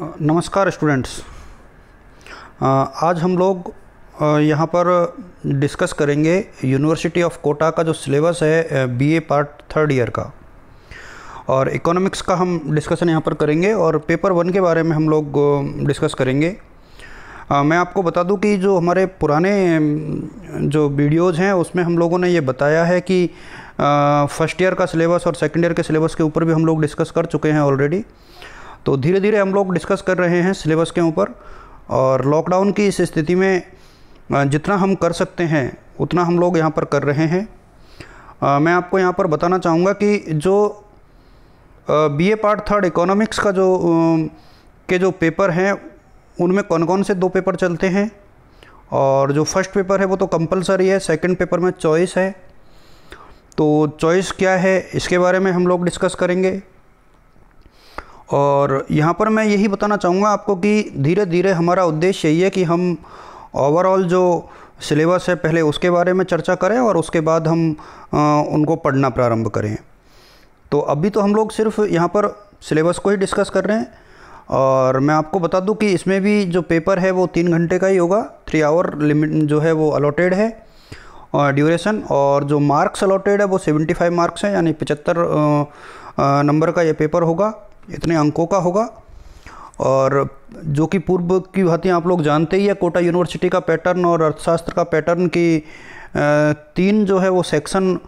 नमस्कार स्टूडेंट्स आज हम लोग यहाँ पर डिस्कस करेंगे यूनिवर्सिटी ऑफ कोटा का जो सिलेबस है बीए पार्ट थर्ड ईयर का और इकोनॉमिक्स का हम डिस्कशन यहाँ पर करेंगे और पेपर वन के बारे में हम लोग डिस्कस करेंगे आ, मैं आपको बता दूं कि जो हमारे पुराने जो वीडियोज़ हैं उसमें हम लोगों ने ये बताया है कि फ़र्स्ट ईयर का सिलेबस और सेकेंड ईयर के सिलेबस के ऊपर भी हम लोग डिस्कस कर चुके हैं ऑलरेडी तो धीरे धीरे हम लोग डिस्कस कर रहे हैं सिलेबस के ऊपर और लॉकडाउन की इस स्थिति में जितना हम कर सकते हैं उतना हम लोग यहाँ पर कर रहे हैं आ, मैं आपको यहाँ पर बताना चाहूँगा कि जो B A part third economics का जो आ, के जो पेपर हैं उनमें कौन कौन से दो पेपर चलते हैं और जो फर्स्ट पेपर है वो तो कंपलसरी है सेकंड पेपर में चॉइस है तो चॉइस क्या है इसके बारे में हम लोग डिस्कस करेंगे और यहाँ पर मैं यही बताना चाहूँगा आपको कि धीरे धीरे हमारा उद्देश्य यही है कि हम ओवरऑल जो सिलेबस है पहले उसके बारे में चर्चा करें और उसके बाद हम आ, उनको पढ़ना प्रारंभ करें तो अभी तो हम लोग सिर्फ यहाँ पर सिलेबस को ही डिस्कस कर रहे हैं और मैं आपको बता दूं कि इसमें भी जो पेपर है वो तीन घंटे का ही होगा थ्री आवर लिमिट जो है वो अलॉटेड है और ड्यूरेशन और जो मार्क्स अलॉटेड है वो सेवेंटी फाइव मार्क्स हैं यानी पचहत्तर नंबर का ये पेपर होगा इतने अंकों का होगा और जो कि पूर्व की भांति आप लोग जानते ही है कोटा यूनिवर्सिटी का पैटर्न और अर्थशास्त्र का पैटर्न की तीन जो है वो सेक्शन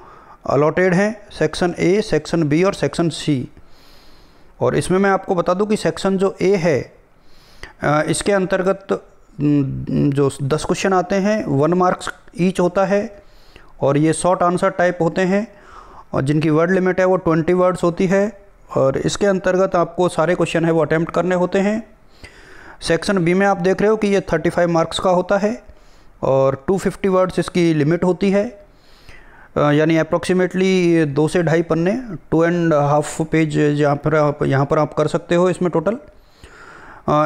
अलॉटेड हैं सेक्शन ए सेक्शन बी और सेक्शन सी और इसमें मैं आपको बता दूं कि सेक्शन जो ए है इसके अंतर्गत जो दस क्वेश्चन आते हैं वन मार्क्स ईच होता है और ये शॉर्ट आंसर टाइप होते हैं और जिनकी वर्ड लिमिट है वो ट्वेंटी वर्ड्स होती है और इसके अंतर्गत आपको सारे क्वेश्चन है वो अटैम्प्ट करने होते हैं सेक्शन बी में आप देख रहे हो कि ये 35 मार्क्स का होता है और 250 वर्ड्स इसकी लिमिट होती है यानी अप्रोक्सीमेटली दो से ढाई पन्ने टू एंड हाफ पेज यहाँ पर आप यहाँ पर आप कर सकते हो इसमें टोटल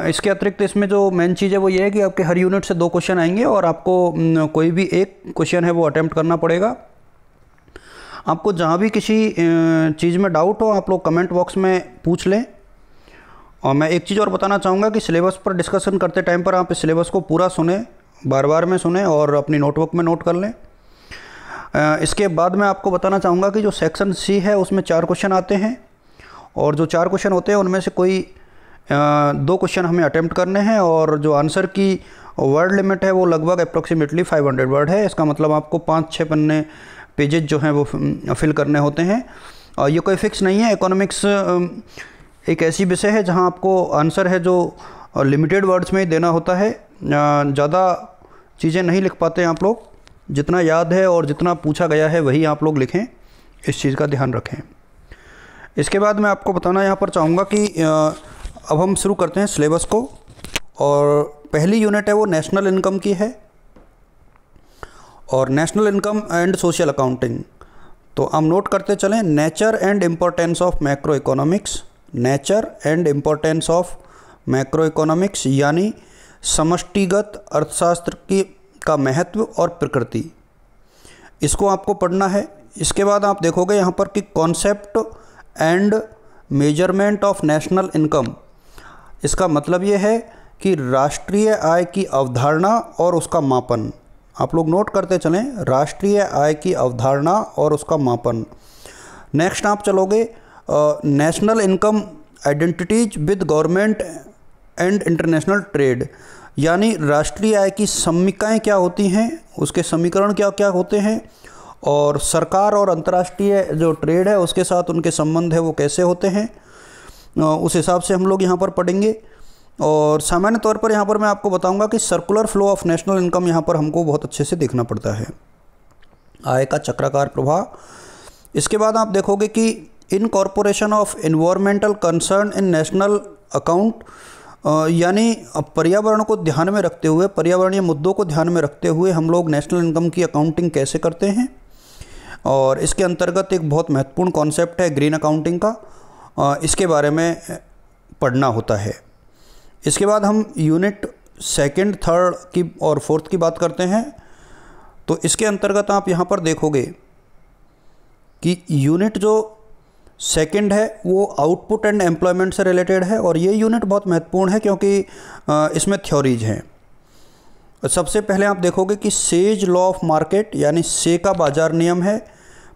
इसके अतिरिक्त इसमें जो मेन चीज़ है वो ये है कि आपके हर यूनिट से दो क्वेश्चन आएंगे और आपको कोई भी एक क्वेश्चन है वो अटैम्प्ट करना पड़ेगा आपको जहाँ भी किसी चीज़ में डाउट हो आप लोग कमेंट बॉक्स में पूछ लें और मैं एक चीज़ और बताना चाहूँगा कि सिलेबस पर डिस्कशन करते टाइम पर आप इस सिलेबस को पूरा सुने बार बार में सुने और अपनी नोटबुक में नोट कर लें इसके बाद मैं आपको बताना चाहूँगा कि जो सेक्शन सी है उसमें चार क्वेश्चन आते हैं और जो चार क्वेश्चन होते हैं उनमें से कोई दो क्वेश्चन हमें अटैम्प्ट करने हैं और जो आंसर की वर्ड लिमिट है वो लगभग अप्रोक्सीमेटली 500 वर्ड है इसका मतलब आपको पाँच छः पन्ने पेजेज जो हैं वो फिल करने होते हैं और ये कोई फिक्स नहीं है इकोनॉमिक्स एक ऐसी विषय है जहाँ आपको आंसर है जो लिमिटेड वर्ड्स में ही देना होता है ज़्यादा चीज़ें नहीं लिख पाते आप लोग जितना याद है और जितना पूछा गया है वही आप लोग लिखें इस चीज़ का ध्यान रखें इसके बाद मैं आपको बताना यहाँ पर चाहूँगा कि अब हम शुरू करते हैं सिलेबस को और पहली यूनिट है वो नेशनल इनकम की है और national income and social accounting तो हम नोट करते चलें nature and importance of macro economics nature and importance of macro economics यानी समष्टिगत अर्थशास्त्र की का महत्व और प्रकृति इसको आपको पढ़ना है इसके बाद आप देखोगे यहाँ पर कि concept and measurement of national income इसका मतलब ये है कि राष्ट्रीय आय की अवधारणा और उसका मापन आप लोग नोट करते चलें राष्ट्रीय आय की अवधारणा और उसका मापन नेक्स्ट आप चलोगे national income identities with government and international trade यानी राष्ट्रीय आय की समीकाएँ क्या होती हैं उसके समीकरण क्या क्या होते हैं और सरकार और अंतर्राष्ट्रीय जो ट्रेड है उसके साथ उनके संबंध है वो कैसे होते हैं उस हिसाब से हम लोग यहाँ पर पढ़ेंगे और सामान्य तौर पर यहाँ पर मैं आपको बताऊँगा कि circular flow of national income यहाँ पर हमको बहुत अच्छे से देखना पड़ता है आय का चक्राकार प्रभाव इसके बाद आप देखोगे कि incorporation of environmental concern in national account यानी पर्यावरण को ध्यान में रखते हुए पर्यावरणीय मुद्दों को ध्यान में रखते हुए हम लोग नेशनल इनकम की अकाउंटिंग कैसे करते हैं और इसके अंतर्गत एक बहुत महत्वपूर्ण कॉन्सेप्ट है ग्रीन अकाउंटिंग का इसके बारे में पढ़ना होता है इसके बाद हम यूनिट सेकंड, थर्ड की और फोर्थ की बात करते हैं तो इसके अंतर्गत आप यहाँ पर देखोगे कि यूनिट जो सेकंड है वो आउटपुट एंड एम्प्लॉयमेंट से रिलेटेड है और ये यूनिट बहुत महत्वपूर्ण है क्योंकि इसमें थ्योरीज हैं सबसे पहले आप देखोगे कि सेज लॉ ऑफ मार्केट यानी से का बाजार नियम है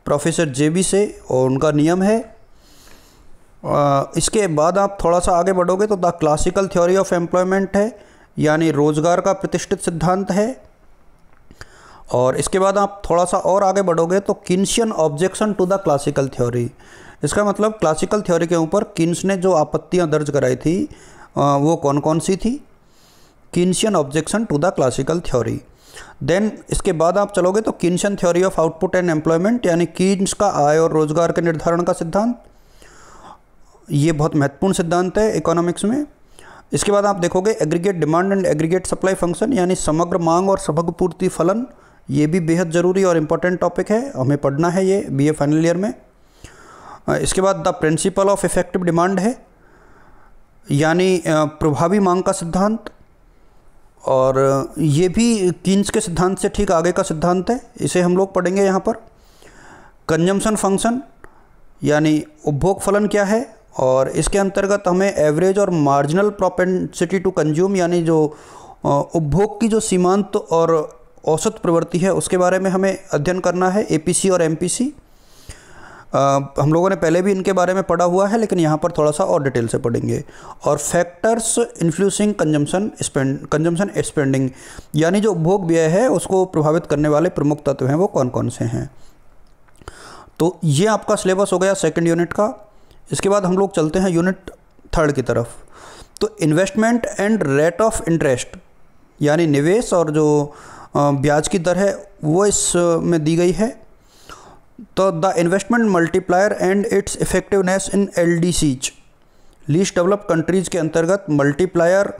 प्रोफेसर जे बी से और उनका नियम है इसके बाद आप थोड़ा सा आगे बढ़ोगे तो the classical theory of employment है यानी रोज़गार का प्रतिष्ठित सिद्धांत है और इसके बाद आप थोड़ा सा और आगे बढ़ोगे तो Keynesian objection to the classical theory इसका मतलब क्लासिकल थ्योरी के ऊपर किन्स ने जो आपत्तियां दर्ज कराई थी वो कौन कौन सी थी Keynesian objection to the classical theory then इसके बाद आप चलोगे तो Keynesian theory of output and employment यानी किन्स का आय और रोजगार के निर्धारण का सिद्धांत ये बहुत महत्वपूर्ण सिद्धांत है इकोनॉमिक्स में इसके बाद आप देखोगे aggregate demand and aggregate supply function यानी समग्र मांग और समग्र पूर्ति फलन ये भी बेहद ज़रूरी और इम्पोर्टेंट टॉपिक है हमें पढ़ना है ये ए फाइनल ईयर में इसके बाद the principle of effective demand है यानी प्रभावी मांग का सिद्धांत और ये भी कीन्स के सिद्धांत से ठीक आगे का सिद्धांत है इसे हम लोग पढ़ेंगे यहाँ पर कंजम्पशन फंक्शन यानी उपभोग फलन क्या है और इसके अंतर्गत हमें एवरेज और मार्जिनल प्रोपेंसिटी टू कंज्यूम यानी जो उपभोग की जो सीमांत और औसत प्रवृत्ति है उसके बारे में हमें अध्ययन करना है एपीसी और एमपीसी हम लोगों ने पहले भी इनके बारे में पढ़ा हुआ है लेकिन यहाँ पर थोड़ा सा और डिटेल से पढ़ेंगे और factors influencing consumption spend consumption expending यानी जो उपभोग व्यय है उसको प्रभावित करने वाले प्रमुख तत्व हैं वो कौन कौन से हैं तो ये आपका सिलेबस हो गया सेकेंड यूनिट का इसके बाद हम लोग चलते हैं यूनिट थर्ड की तरफ तो investment and rate of interest यानी निवेश और जो ब्याज की दर है वो इस में दी गई है तो the investment multiplier and its effectiveness in L D Cs least develop countries के अंतर्गत मल्टीप्लायर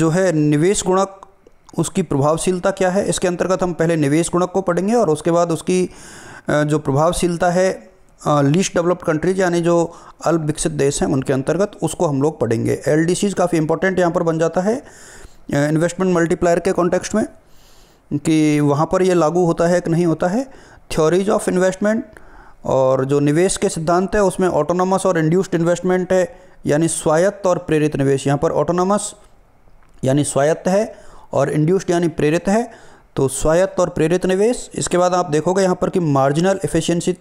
जो है निवेश गुणक उसकी प्रभावशीलता क्या है इसके अंतर्गत हम पहले निवेश गुणक को पढ़ेंगे और उसके बाद उसकी जो प्रभावशीलता है लीस्ट डेवलप्ड कंट्रीज यानी जो अल्प विकसित देश हैं उनके अंतर्गत उसको हम लोग पढ़ेंगे एल काफ़ी इंपॉर्टेंट यहाँ पर बन जाता है इन्वेस्टमेंट मल्टीप्लायर के कॉन्टेक्स्ट में कि वहाँ पर ये लागू होता है कि नहीं होता है थ्योरीज ऑफ इन्वेस्टमेंट और जो निवेश के सिद्धांत है उसमें ऑटोनोमस और इंड्यूस्ड इन्वेस्टमेंट है यानी स्वायत्त और प्रेरित निवेश यहाँ पर ऑटोनोमस यानी स्वायत्त है और इंड्यूस्ड यानी प्रेरित है तो स्वायत्त और प्रेरित निवेश इसके बाद आप देखोगे यहाँ पर कि मार्जिनल एफिशिएंसी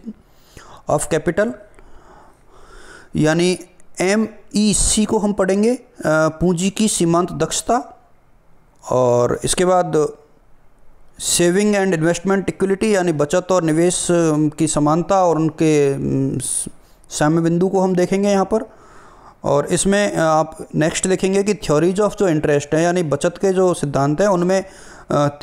ऑफ कैपिटल यानी एम ई सी को हम पढ़ेंगे पूंजी की सीमांत दक्षता और इसके बाद सेविंग एंड इन्वेस्टमेंट इक्वलिटी यानी बचत और निवेश की समानता और उनके साम्य बिंदु को हम देखेंगे यहाँ पर और इसमें आप नेक्स्ट देखेंगे कि थ्योरीज ऑफ जो इंटरेस्ट है यानी बचत के जो सिद्धांत हैं उनमें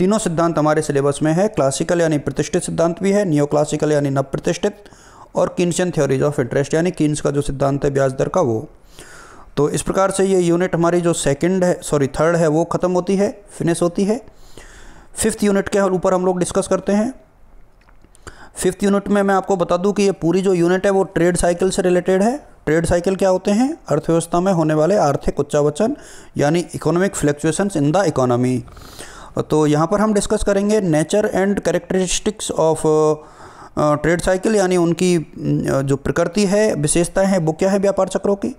तीनों सिद्धांत हमारे सिलेबस में है क्लासिकल यानी प्रतिष्ठित सिद्धांत भी है नियो क्लासिकल यानी नव प्रतिष्ठित और किन्सन थ्योरीज ऑफ इंटरेस्ट यानी किन्स का जो सिद्धांत है ब्याज दर का वो तो इस प्रकार से ये यूनिट हमारी जो सेकंड है सॉरी थर्ड है वो ख़त्म होती है फिनिश होती है फिफ्थ यूनिट के ऊपर हम लोग डिस्कस करते हैं फिफ्थ यूनिट में मैं आपको बता दूं कि ये पूरी जो यूनिट है वो ट्रेड साइकिल से रिलेटेड है ट्रेड साइकिल क्या होते हैं अर्थव्यवस्था में होने वाले आर्थिक उच्चावचन यानी economic fluctuations in the economy तो यहाँ पर हम डिस्कस करेंगे nature and characteristics of trade cycle यानी उनकी जो प्रकृति है विशेषताएं हैं वो क्या है व्यापार चक्रों की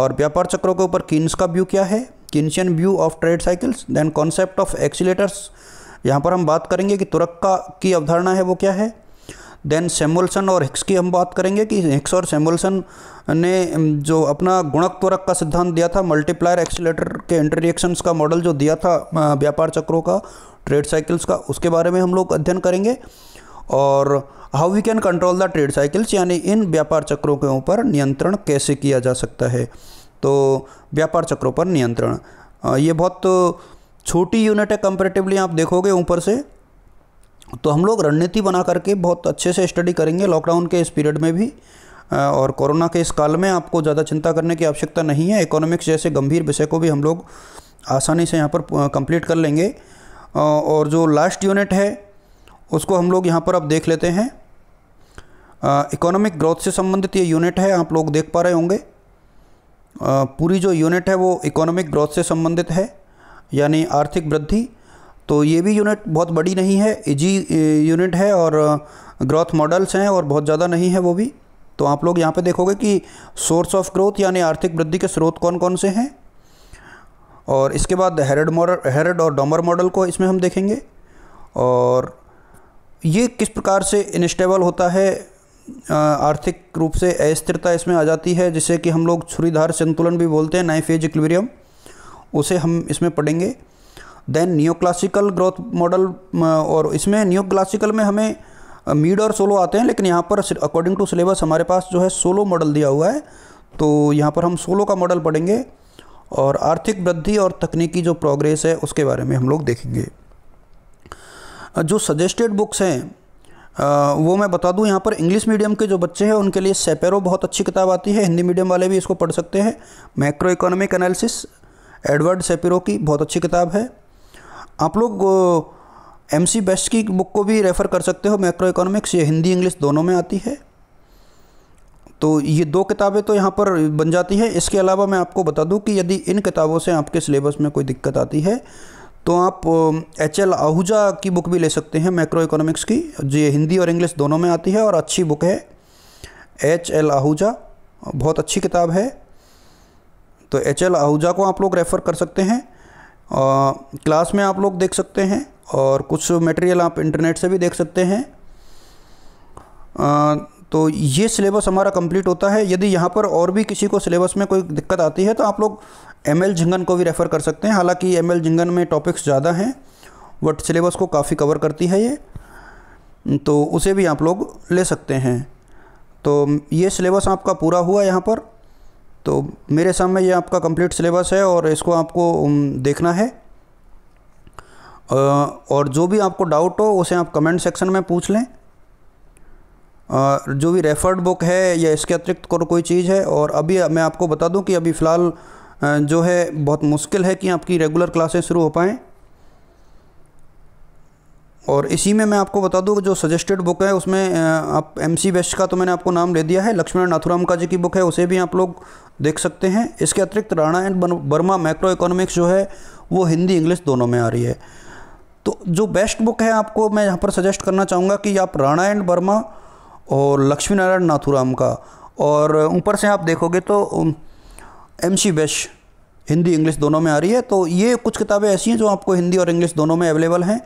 और व्यापार चक्रों के ऊपर किन्स का व्यू क्या है Keynesian view of trade cycles then concept of exciters यहाँ पर हम बात करेंगे कि तुरक्का की अवधारणा है वो क्या है देन सेमुलसन और हिक्स की हम बात करेंगे कि हिक्स और सेमुलसन ने जो अपना गुणक त्वरक का सिद्धांत दिया था मल्टीप्लायर एक्सीटर के इंटरेक्शंस का मॉडल जो दिया था व्यापार चक्रों का ट्रेड साइकिल्स का उसके बारे में हम लोग अध्ययन करेंगे और how we can control the trade cycles यानी इन व्यापार चक्रों के ऊपर नियंत्रण कैसे किया जा सकता है तो व्यापार चक्रों पर नियंत्रण ये बहुत छोटी यूनिट है कंपेरेटिवली आप देखोगे ऊपर से तो हम लोग रणनीति बना करके बहुत अच्छे से स्टडी करेंगे लॉकडाउन के इस पीरियड में भी और कोरोना के इस काल में आपको ज़्यादा चिंता करने की आवश्यकता नहीं है इकोनॉमिक्स जैसे गंभीर विषय को भी हम लोग आसानी से यहाँ पर कंप्लीट कर लेंगे और जो लास्ट यूनिट है उसको हम लोग यहाँ पर अब देख लेते हैं इकोनॉमिक ग्रोथ से संबंधित ये यूनिट है आप लोग देख पा रहे होंगे पूरी जो यूनिट है वो इकोनॉमिक ग्रोथ से संबंधित है यानी आर्थिक वृद्धि तो ये भी यूनिट बहुत बड़ी नहीं है इजी यूनिट है और ग्रोथ मॉडल्स हैं और बहुत ज़्यादा नहीं है वो भी तो आप लोग यहाँ पे देखोगे कि सोर्स ऑफ ग्रोथ यानी आर्थिक वृद्धि के स्रोत कौन कौन से हैं और इसके बाद हेरड मॉडल हेरड और डॉमर मॉडल को इसमें हम देखेंगे और ये किस प्रकार से इनस्टेबल होता है आर्थिक रूप से अस्थिरता इसमें आ जाती है जिसे कि हम लोग छुरीधार संतुलन भी बोलते हैं नाइफ एज उसे हम इसमें पढ़ेंगे then new classical growth model और इसमें न्यू क्लासिकल में हमें मीड और सोलो आते हैं लेकिन यहाँ पर अकॉर्डिंग टू सिलेबस हमारे पास जो है सोलो मॉडल दिया हुआ है तो यहाँ पर हम सोलो का मॉडल पढ़ेंगे और आर्थिक वृद्धि और तकनीकी जो प्रोग्रेस है उसके बारे में हम लोग देखेंगे जो सजेस्टेड बुक्स हैं वो मैं बता दूं यहाँ पर इंग्लिश मीडियम के जो बच्चे हैं उनके लिए सेपेरो बहुत अच्छी किताब आती है हिंदी मीडियम वाले भी इसको पढ़ सकते हैं macro economic analysis Edward Shapiro की बहुत अच्छी किताब है आप लोग एम सी बेस्ट की बुक को भी रेफ़र कर सकते हो मैक्रो इकोनॉमिक्स ये हिंदी इंग्लिश दोनों में आती है तो ये दो किताबें तो यहाँ पर बन जाती है इसके अलावा मैं आपको बता दूँ कि यदि इन किताबों से आपके सिलेबस में कोई दिक्कत आती है तो आप एच एल आहूजा की बुक भी ले सकते हैं मैक्रो इकोनॉमिक्स की जो हिंदी और इंग्लिश दोनों में आती है और अच्छी बुक है एच एल आहूजा बहुत अच्छी किताब है तो एच एल आहूजा को आप लोग रेफ़र कर सकते हैं आ, क्लास में आप लोग देख सकते हैं और कुछ मटेरियल आप इंटरनेट से भी देख सकते हैं आ, तो ये सिलेबस हमारा कंप्लीट होता है यदि यहाँ पर और भी किसी को सिलेबस में कोई दिक्कत आती है तो आप लोग एम एल झिंगन को भी रेफ़र कर सकते हैं हालांकि एम एल झिंगन में टॉपिक्स ज़्यादा हैं बट सिलेबस को काफ़ी कवर करती है ये तो उसे भी आप लोग ले सकते हैं तो ये सिलेबस आपका पूरा हुआ यहाँ पर तो मेरे सामने ये आपका कंप्लीट सिलेबस है और इसको आपको देखना है और जो भी आपको डाउट हो उसे आप कमेंट सेक्शन में पूछ लें जो भी रेफर्ड बुक है या इसके अतिरिक्त और कोई चीज़ है और अभी मैं आपको बता दूं कि अभी फ़िलहाल जो है बहुत मुश्किल है कि आपकी रेगुलर क्लासेस शुरू हो पाएँ और इसी में मैं आपको बता दूँ जो सजेस्टेड बुक है उसमें आप एम सी वेस्ट का तो मैंने आपको नाम ले दिया है लक्ष्मण नाथुराम का जी की बुक है उसे भी आप लोग देख सकते हैं इसके अतिरिक्त Rana and Verma macro economics जो है वो हिंदी इंग्लिश दोनों में आ रही है तो जो बेस्ट बुक है आपको मैं यहाँ पर सजेस्ट करना चाहूँगा कि आप राणा एंड वर्मा और लक्ष्मी नारायण नाथुराम का और ऊपर से आप देखोगे तो M C Vaish Hindi English दोनों में आ रही है तो ये कुछ किताबें ऐसी हैं जो आपको हिंदी और इंग्लिश दोनों में अवेलेबल हैं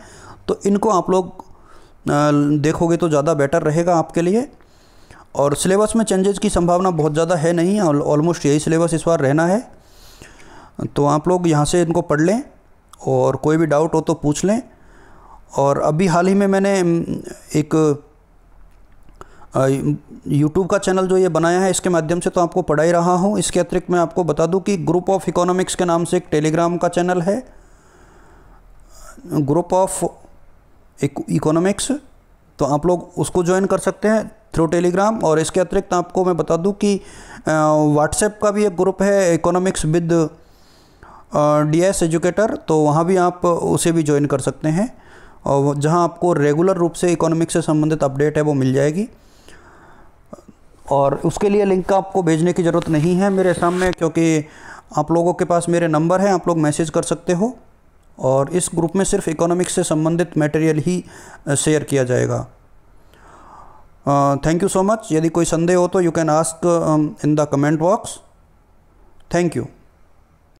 तो इनको आप लोग देखोगे तो ज़्यादा बेटर रहेगा आपके लिए और सिलेबस में चेंजेस की संभावना बहुत ज़्यादा है नहीं ऑलमोस्ट यही सिलेबस इस बार रहना है तो आप लोग यहाँ से इनको पढ़ लें और कोई भी डाउट हो तो पूछ लें और अभी हाल ही में मैंने एक यूट्यूब का चैनल जो ये बनाया है इसके माध्यम से तो आपको पढ़ा ही रहा हूँ इसके अतिरिक्त मैं आपको बता दूँ कि ग्रुप ऑफ इकोनॉमिक्स के नाम से एक टेलीग्राम का चैनल है ग्रुप ऑफ इकोनॉमिक्स तो आप लोग उसको ज्वाइन कर सकते हैं थ्रू टेलीग्राम और इसके अतिरिक्त आपको मैं बता दूँ कि व्हाट्सएप का भी एक ग्रुप है economics with D S educator तो वहाँ भी आप उसे भी ज्वाइन कर सकते हैं और जहाँ आपको रेगुलर रूप से इकोनॉमिक्स से संबंधित अपडेट है वो मिल जाएगी और उसके लिए लिंक आपको भेजने की ज़रूरत नहीं है मेरे सामने क्योंकि आप लोगों के पास मेरे नंबर हैं आप लोग मैसेज कर सकते हो और इस ग्रुप में सिर्फ इकोनॉमिक्स से संबंधित मटेरियल ही शेयर किया जाएगा थैंक यू सो मच यदि कोई संदेह हो तो you can ask in the comment box thank you